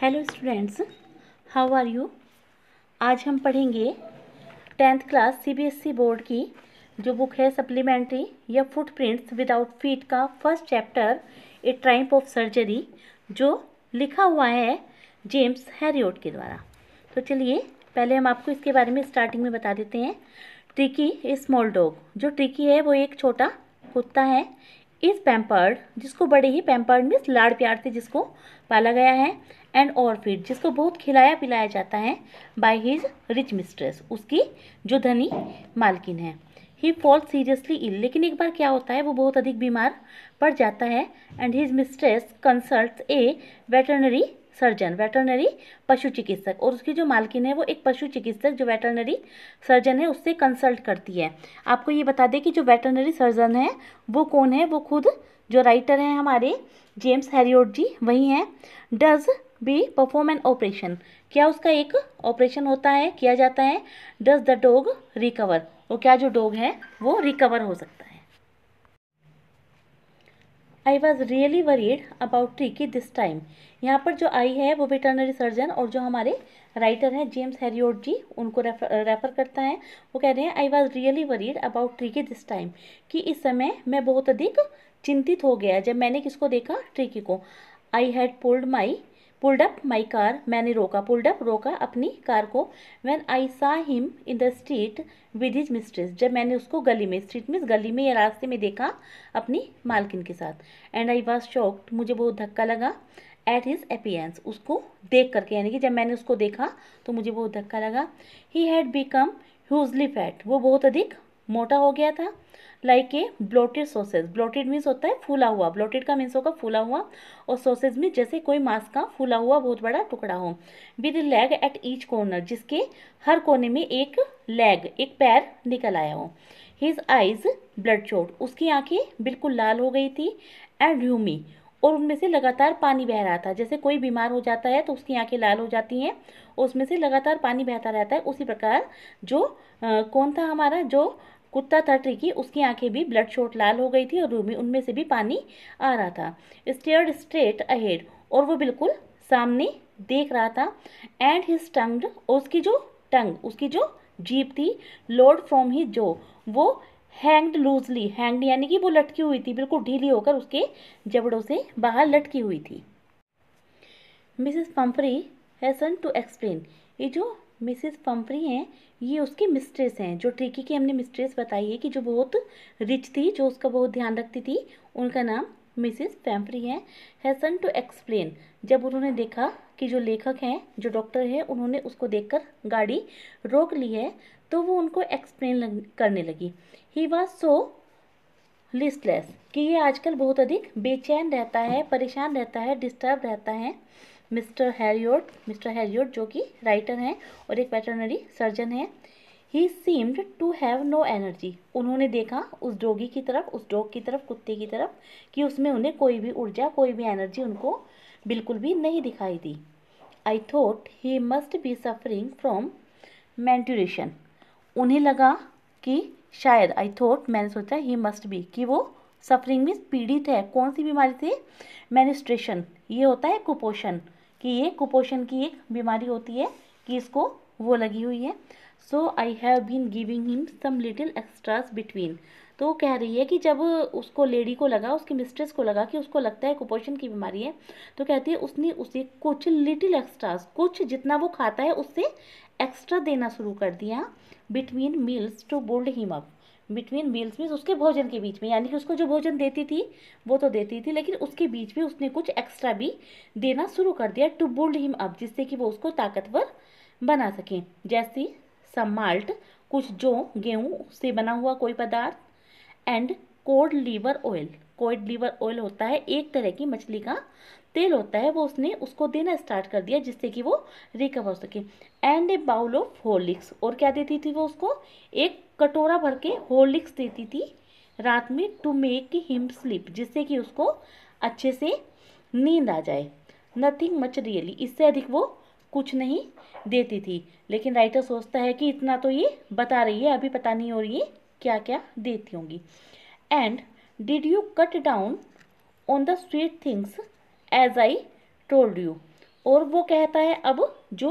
hello students how are you आज हम पढ़ेंगे टेंथ क्लास सीबीएसई बोर्ड की जो बुक है सप्लीमेंट्री या फुटप्रिंट्स विदाउट फीट का first chapter a triumph of surgery जो लिखा हुआ है जेम्स हैरियोट के द्वारा तो चलिए पहले हम आपको इसके बारे में स्टार्टिंग में बता देते हैं ट्रिकी ए स्मॉल डॉग जो ट्रिकी है वो एक छोटा कुत्ता है इस पैम्पर्ड जिसको बड़े ही पैम्पर्ड मीन्स लाड़ प्यार से जिसको पाला गया है एंड और फिर जिसको बहुत खिलाया पिलाया जाता है बाय हिज रिच मिस्ट्रेस उसकी जो धनी मालकिन है ही फॉल सीरियसली इल लेकिन एक बार क्या होता है वो बहुत अधिक बीमार पड़ जाता है and his mistress consult a veterinary surgeon veterinary पशु चिकित्सक और उसकी जो मालकिन है वो एक पशु चिकित्सक जो वेटरनरी सर्जन है उससे कंसल्ट करती है आपको ये बता दें कि जो वेटरनरी सर्जन है वो कौन है वो खुद जो राइटर हैं हमारे जेम्स हैरियोड जी वही हैं does be perform an operation क्या उसका एक ऑपरेशन होता है किया जाता है डज द डॉग रिकवर और क्या जो डॉग है वो रिकवर हो सकता है I was really worried about Tricki this time यहाँ पर जो आई है वो वेटरनरी सर्जन और जो हमारे राइटर हैं जेम्स हैरियोट जी उनको रेफर, रेफर करता है वो कह रहे हैं I was really worried about Tricki this time कि इस समय मैं बहुत अधिक चिंतित हो गया जब मैंने किसको देखा ट्रिकी को I had pulled my pulled up my car मैंने रोका पुल्ड अप रोका अपनी कार को when I saw him in the street with his mistress जब मैंने उसको गली में स्ट्रीट में गली में या रास्ते में देखा अपनी मालकिन के साथ एंड आई वॉज शॉक्ड मुझे बहुत धक्का लगा एट हिज अपीयरेंस उसको देख करके यानी कि जब मैंने उसको देखा तो मुझे बहुत धक्का लगा he had become hugely fat वो बहुत अधिक मोटा हो गया था like a bloated sausage bloated means होता है फूला हुआ ब्लोटेड का मीन्स होगा फूला हुआ और सोसेज में जैसे कोई मांस का फूला हुआ बहुत बड़ा टुकड़ा हो with leg at each corner जिसके हर कोने में एक लेग एक पैर निकल आया हो हिज आइज ब्लड चोट उसकी आंखें बिल्कुल लाल हो गई थी एंड ह्यूमी और उनमें से लगातार पानी बह रहा था जैसे कोई बीमार हो जाता है तो उसकी आंखें लाल हो जाती हैं उसमें से लगातार पानी बहता रहता है उसी प्रकार जो आ, कौन था हमारा जो कुत्ता था ट्रिकी उसकी आंखें भी ब्लड शॉट लाल हो गई थी और रूमी उनमें से भी पानी आ रहा था स्टेयर स्ट्रेट अहेड और वो बिल्कुल सामने देख रहा था एंड हिज टंग उसकी जो टंग उसकी जो जीप थी लोड फ्रॉम ही जो वो हैंग्ड लूजली हैंग्ड यानी कि वो लटकी हुई थी बिल्कुल ढीली होकर उसके जबड़ों से बाहर लटकी हुई थी Mrs Pumphrey hastened to explain ये जो मिसेस पम्परी हैं ये उसकी मिस्ट्रेस हैं जो ट्रिकी की हमने मिस्ट्रेस बताई है कि जो बहुत रिच थी जो उसका बहुत ध्यान रखती थी उनका नाम मिसेस पैम्परी हैं हैसन टू एक्सप्लेन जब उन्होंने देखा कि जो लेखक हैं जो डॉक्टर हैं उन्होंने उसको देखकर गाड़ी रोक ली है तो वो उनको एक्सप्लेन करने लगी ही वॉज सो लिस्टलेस कि ये आजकल बहुत अधिक बेचैन रहता है परेशान रहता है डिस्टर्ब रहता है मिस्टर हैरियोट मिस्टर हैरियोट जो कि राइटर हैं और एक वेटरनरी सर्जन हैं he seemed to have no energy उन्होंने देखा उस डोगी की तरफ उस डॉग की तरफ कुत्ते की तरफ कि उसमें उन्हें कोई भी ऊर्जा कोई भी एनर्जी उनको बिल्कुल भी नहीं दिखाई दी I thought he must be suffering from malnutrition उन्हें लगा कि शायद आई थॉट मैंने सोचा ही मस्ट बी कि वो सफरिंग में पीड़ित है कौन सी बीमारी से मैनिस्ट्रेशन ये होता है कुपोषण कि ये कुपोषण की एक बीमारी होती है कि इसको वो लगी हुई है so I have been giving him some little extras between तो वो कह रही है कि जब उसको लेडी को लगा उसकी मिस्ट्रेस को लगा कि उसको लगता है कुपोषण की बीमारी है तो कहती है उसने उसे कुछ लिटिल एक्स्ट्रास कुछ जितना वो खाता है उससे एक्स्ट्रा देना शुरू कर दिया between meals to build him up between meals means उसके भोजन के बीच में यानी कि उसको जो भोजन देती थी वो तो देती थी लेकिन उसके बीच में उसने कुछ एक्स्ट्रा भी देना शुरू कर दिया टू बोल्ड हिम अप जिससे कि वो उसको ताकतवर बना सकें जैसे समाल्ट कुछ जो गेहूँ से बना हुआ कोई पदार्थ and cold liver oil cod liver oil होता है एक तरह की मछली का तेल होता है वो उसने उसको देना स्टार्ट कर दिया जिससे कि वो रिकवर हो सके and a bowl of Horlicks और क्या देती थी वो उसको एक कटोरा भर के होलिक्स देती थी रात में टू मेक हिम स्लीप जिससे कि उसको अच्छे से नींद आ जाए नथिंग मच रियली इससे अधिक वो कुछ नहीं देती थी लेकिन राइटर सोचता है कि इतना तो ये बता रही है अभी पता नहीं हो रही है क्या क्या देती होंगी and did you cut down on the sweet things as I told you और वो कहता है अब जो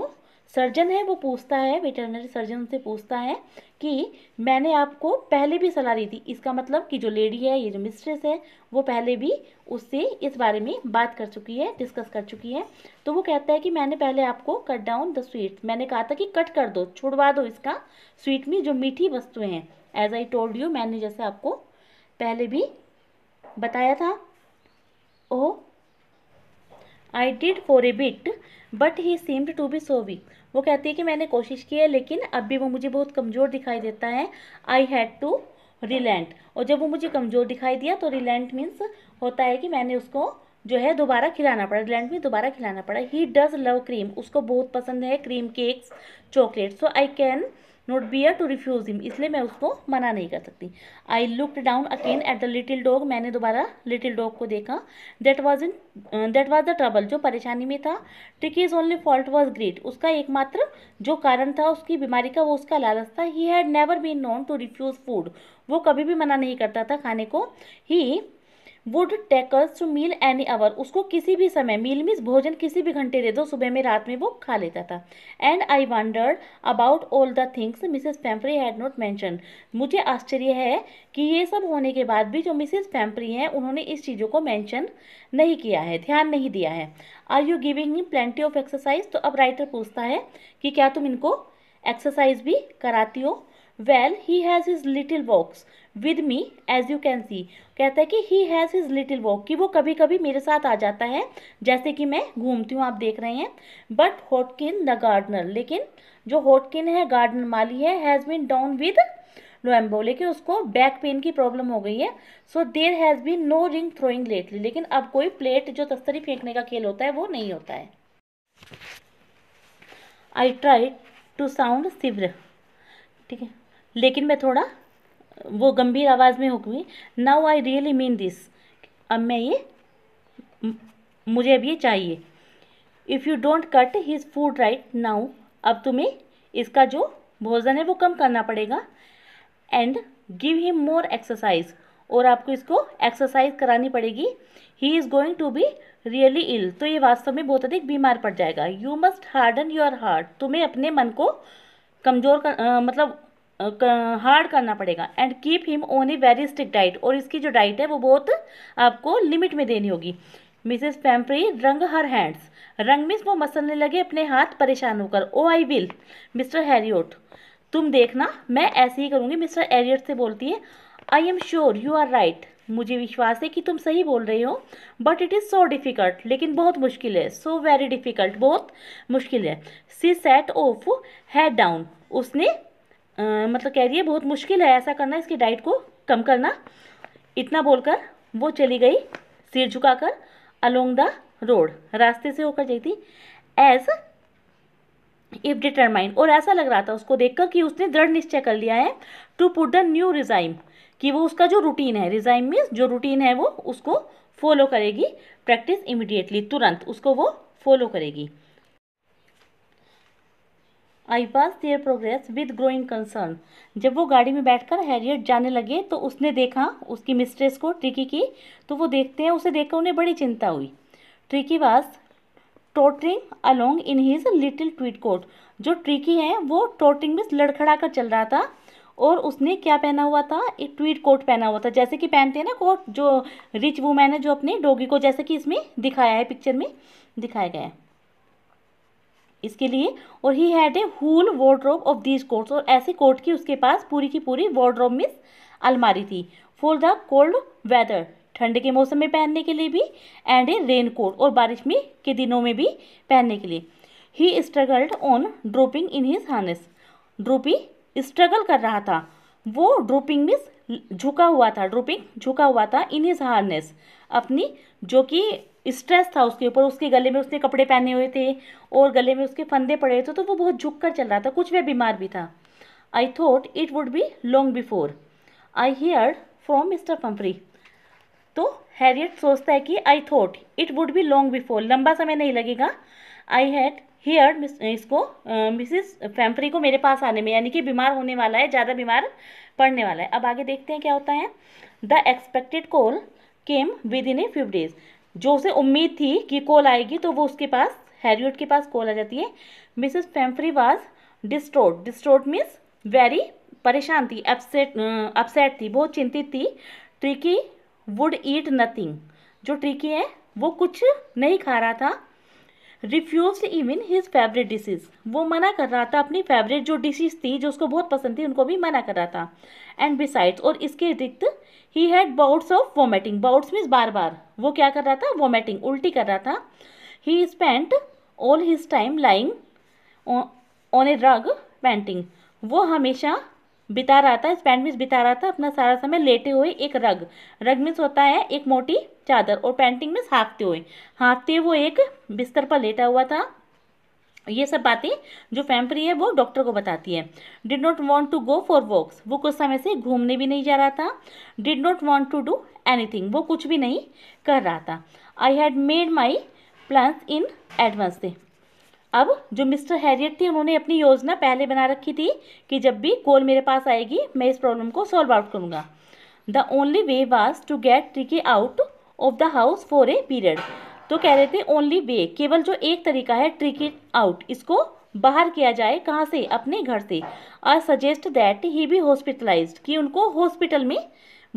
सर्जन है वो पूछता है वेटरनरी सर्जन से पूछता है कि मैंने आपको पहले भी सलाह दी थी इसका मतलब कि जो लेडी है ये जो मिस्ट्रेस है वो पहले भी उससे इस बारे में बात कर चुकी है डिस्कस कर चुकी है तो वो कहता है कि मैंने पहले आपको कट डाउन द स्वीट मैंने कहा था कि कट कर दो छुड़वा दो इसका स्वीट में जो मीठी वस्तुएं हैं एज आई टोल्ड यू मैंने जैसे आपको पहले भी बताया था oh I did for a bit but he seemed to be so weak वो कहती है कि मैंने कोशिश की है लेकिन अब भी वो मुझे बहुत कमज़ोर दिखाई देता है आई हैड टू रिलेंट और जब वो मुझे कमज़ोर दिखाई दिया तो रिलेंट मीन्स होता है कि मैंने उसको जो है दोबारा खिलाना पड़ा रिलेंट में दोबारा खिलाना पड़ा ही डज़ लव क्रीम उसको बहुत पसंद है cream cakes chocolate so I can not bear to refuse him इसलिए मैं उसको मना नहीं कर सकती I looked down again at the little dog मैंने दोबारा लिटिल डॉग को देखा that was in that was the trouble जो परेशानी में था trick is only fault was greed उसका एकमात्र जो कारण था उसकी बीमारी का वो उसका लालच था he had never been known to refuse food वो कभी भी मना नहीं करता था खाने को he would tackle to meal any hour उसको किसी भी समय मील मीन्स भोजन किसी भी घंटे दे दो सुबह में रात में वो खा लेता था and I wondered about all the things Mrs Pumphrey had not mentioned मुझे आश्चर्य है कि ये सब होने के बाद भी जो मिसेस फैम्प्री हैं उन्होंने इस चीज़ों को मैंशन नहीं किया है ध्यान नहीं दिया है are you giving him plenty of exercise तो अब राइटर पूछता है कि क्या तुम इनको एक्सरसाइज भी कराती हो well he has his little walks with me as you can see कहता है कि he has his little walk कि वो कभी कभी मेरे साथ आ जाता है जैसे कि मैं घूमती हूँ आप देख रहे हैं बट हॉटकिन द गार्डनर लेकिन जो हॉटकिन है गार्डनर माली है has been down with lumbago लेकिन उसको बैक पेन की प्रॉब्लम हो गई है so there has been no ring throwing lately लेकिन अब कोई प्लेट जो तस्तरी फेंकने का खेल होता है वो नहीं होता है I tried to sound severe ठीक है लेकिन मैं थोड़ा वो गंभीर आवाज़ में गई now I really mean this अब मैं ये मुझे अब ये चाहिए if you don't cut his food right now अब तुम्हें इसका जो भोजन है वो कम करना पड़ेगा and give him more exercise और आपको इसको एक्सरसाइज करानी पड़ेगी he is going to be really ill तो ये वास्तव में बहुत अधिक बीमार पड़ जाएगा you must harden your heart तुम्हें अपने मन को कमज़ोर कर आ, मतलब हार्ड करना पड़ेगा and keep him on a very strict diet और इसकी जो डाइट है वो बहुत आपको लिमिट में देनी होगी मिसेस पैम्फ्री रंग हर हैंड्स रंग मिस वो मसलने लगे अपने हाथ परेशान होकर ओ आई विल मिस्टर हैरियोट तुम देखना मैं ऐसे ही करूँगी मिस्टर एरियट से बोलती है I am sure you are right मुझे विश्वास है कि तुम सही बोल रहे हो but it is so difficult लेकिन बहुत मुश्किल है सो वेरी डिफ़िकल्ट बहुत मुश्किल है she set off head down उसने आ, मतलब कह रही है बहुत मुश्किल है ऐसा करना इसकी डाइट को कम करना इतना बोलकर वो चली गई सिर झुकाकर अलोंग द रोड रास्ते से होकर गई थी एज इफ डिटरमाइन और ऐसा लग रहा था उसको देखकर कि उसने दृढ़ निश्चय कर लिया है to put the new regime कि वो उसका जो रूटीन है रिजाइम मीन्स जो रूटीन है वो उसको फॉलो करेगी प्रैक्टिस इमिडिएटली तुरंत उसको वो फॉलो करेगी I was there progress with growing concern जब वो गाड़ी में बैठकर हैरियट जाने लगे तो उसने देखा उसकी मिस्ट्रेस को ट्रिकी की तो वो देखते हैं उसे देखकर उन्हें बड़ी चिंता हुई Tricki was tottering along in his little tweed coat जो ट्रिकी है वो टोटरिंग में लड़खड़ा कर चल रहा था और उसने क्या पहना हुआ था एक ट्वीट कोट पहना हुआ था जैसे कि पहनते हैं ना कोट जो रिच वूमेन है जो अपने डोगी को जैसे कि इसमें दिखाया है पिक्चर में दिखाया गया है इसके लिए और he had a whole wardrobe of these coats और ऐसे कोट की उसके पास पूरी की पूरी वार्ड्रोब मिस अलमारी थी फॉर द कोल्ड वेदर ठंड के मौसम में पहनने के लिए भी एंड ए रेन कोट और बारिश में के दिनों में भी पहनने के लिए he struggled on drooping in his harness droopy struggle कर रहा था वो ड्रोपिंग मिस झुका हुआ था ड्रोपिंग झुका हुआ था इन हिज हार्नेस अपनी जो कि स्ट्रेस था उसके ऊपर उसके गले में उसने कपड़े पहने हुए थे और गले में उसके फंदे पड़े हुए थे तो वो बहुत झुक कर चल रहा था कुछ वह बीमार भी था I thought it would be long before I hear from Mr Pumphrey तो हैरियट सोचता है कि I thought it would be long before लंबा समय नहीं लगेगा आई हैड हियर इसको मिसिस फैम्फ्री को मेरे पास आने में यानी कि बीमार होने वाला है ज़्यादा बीमार पड़ने वाला है अब आगे देखते हैं क्या होता है the expected call came within a few days जो उसे उम्मीद थी कि कॉल आएगी तो वो उसके पास हैरियट के पास कॉल आ जाती है Mrs Pumphrey was distraught distraught means very परेशान थी अपसेट अपसेट थी बहुत चिंतित थी ट्रिकी वुड ईट नथिंग जो ट्रिकी है वो कुछ नहीं खा रहा था refuse even his favourite dishes वो मना कर रहा था अपनी फेवरेट जो डिशेज थी जो उसको बहुत पसंद थी उनको भी मना कर रहा था एंड बिसाइड्स और इसके अतिरिक्त he had bouts of vomiting bouts means बार बार वो क्या कर रहा था वोमेटिंग उल्टी कर रहा था he spent all his time lying on a rug panting वो हमेशा बिता रहा था पैंट मीन्स बिता रहा था अपना सारा समय लेटे हुए एक रग रग मीन्स होता है एक मोटी चादर और पेंटिंग मीन्स हाँफते हुए हाँफते हुए वो एक बिस्तर पर लेटा हुआ था ये सब बातें जो फैम्परी है वो डॉक्टर को बताती है did not want to go for walks वो कुछ समय से घूमने भी नहीं जा रहा था did not want to do thing वो कुछ भी नहीं कर रहा था I had made my plans in advance थे अब जो मिस्टर हैरियट थे उन्होंने अपनी योजना पहले बना रखी थी कि जब भी कॉल मेरे पास आएगी मैं इस प्रॉब्लम को सॉल्व आउट करूँगा the only way was to get Tricki out of the house for a period तो कह रहे थे ओनली वे केवल जो एक तरीका है ट्रिकी आउट इसको बाहर किया जाए कहाँ से अपने घर से I suggest that he be hospitalise कि उनको हॉस्पिटल में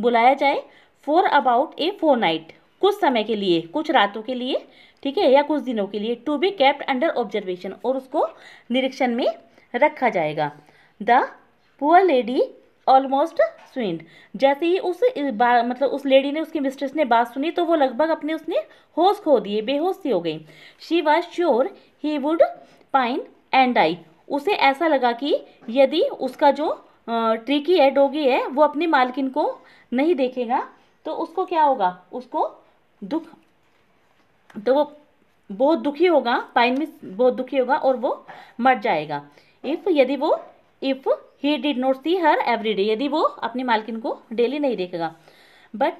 बुलाया जाए for about a fortnight कुछ समय के लिए कुछ रातों के लिए ठीक है या कुछ दिनों के लिए to be kept under observation और उसको निरीक्षण में रखा जाएगा the poor lady almost swooned जैसे ही उस मतलब उस लेडी ने उसकी मिस्ट्रेस ने बात सुनी तो वो लगभग अपने उसने होश खो दिए बेहोश सी हो गई she was sure he would pine and I उसे ऐसा लगा कि यदि उसका जो ट्रिकी है डोगी है वो अपनी मालकिन को नहीं देखेगा तो उसको क्या होगा उसको दुख तो वो बहुत दुखी होगा पाइन में बहुत दुखी होगा और वो मर जाएगा इफ़ यदि वो if he did not see her every day यदि वो अपनी मालकिन को डेली नहीं देखेगा but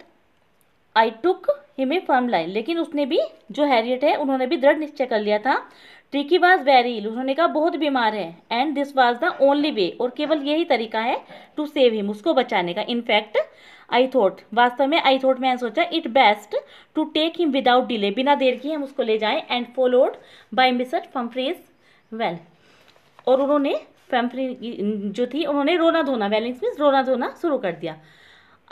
I took him a firm line लेकिन उसने भी जो हैरियट है उन्होंने भी दृढ़ निश्चय कर लिया था ट्रिकी वाज वेरी इल उन्होंने कहा बहुत बीमार है and this was the only way और केवल यही तरीका है टू सेव हिम उसको बचाने का इनफैक्ट आई थॉट वास्तव में आई थॉट मैंने सोचा it best to take him without delay बिना देर के हम उसको ले जाएं एंड फॉलोड बाय मिसर फम्फ्रीज वेल और उन्होंने फम्फ्री जो थी उन्होंने रोना धोना वेलिंग्स मीन्स रोना धोना शुरू कर दिया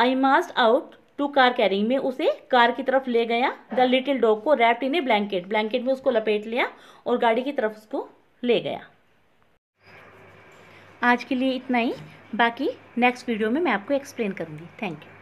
I marched out to car carrying में उसे कार की तरफ ले गया द लिटिल डॉग को wrapped in a blanket blanket में उसको लपेट लिया और गाड़ी की तरफ उसको ले गया आज के लिए इतना ही बाकी नेक्स्ट वीडियो में मैं आपको एक्सप्लेन करूँगी थैंक यू